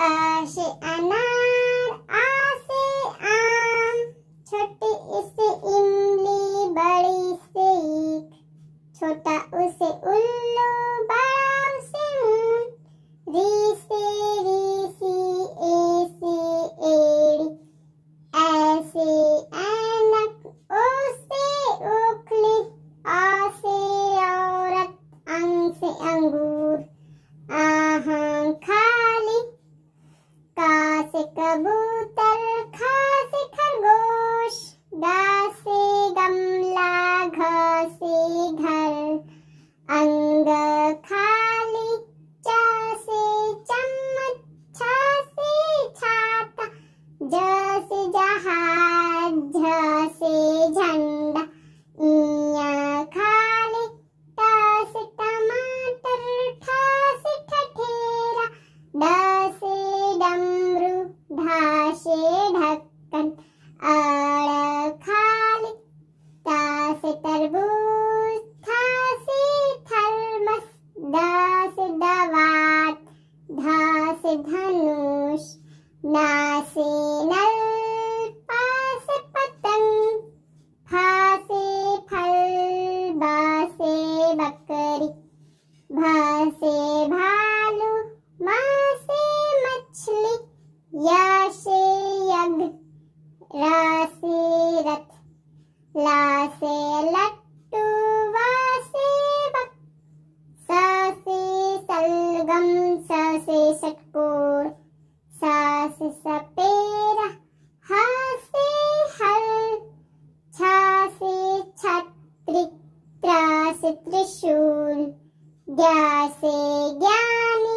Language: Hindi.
अ से अनार आ से आम छोटी इसे इमली बड़ी से ईख छोटा उसे उल्लू बड़ा उसे ऊन री से रीसी ए से एड़ी ऐसे ऐनक ओ से ओखली आ से औरत अंग से अंगूर से कबूतर खा से खरगोश गा से गमला घ से घर अंग कन आड़ खाली तास तरबूज थासी थर्मस दास दवात धास धनुष नासे नल पास पतंग फासे फल बासे बकरी भासे भाई ಆಸೆ ಲಟ್ಟು ವಾಸೆ ಬಕ್ ಸಾಸೆ ಸಲ್ಗಮ್ ಸಾಸೆ ಷಟ್ಕೋಡ್ ಸಾಸೆ ಸಪೇರ ಹಾಸೆ ಹಲ್ ಛಾಸೆ ಛತ್ರಿ ತ್ರಾಸೆ ತ್ರಿಶೂಲ್ ದ್ಯಾಸೆ ಜ್ಞಾನ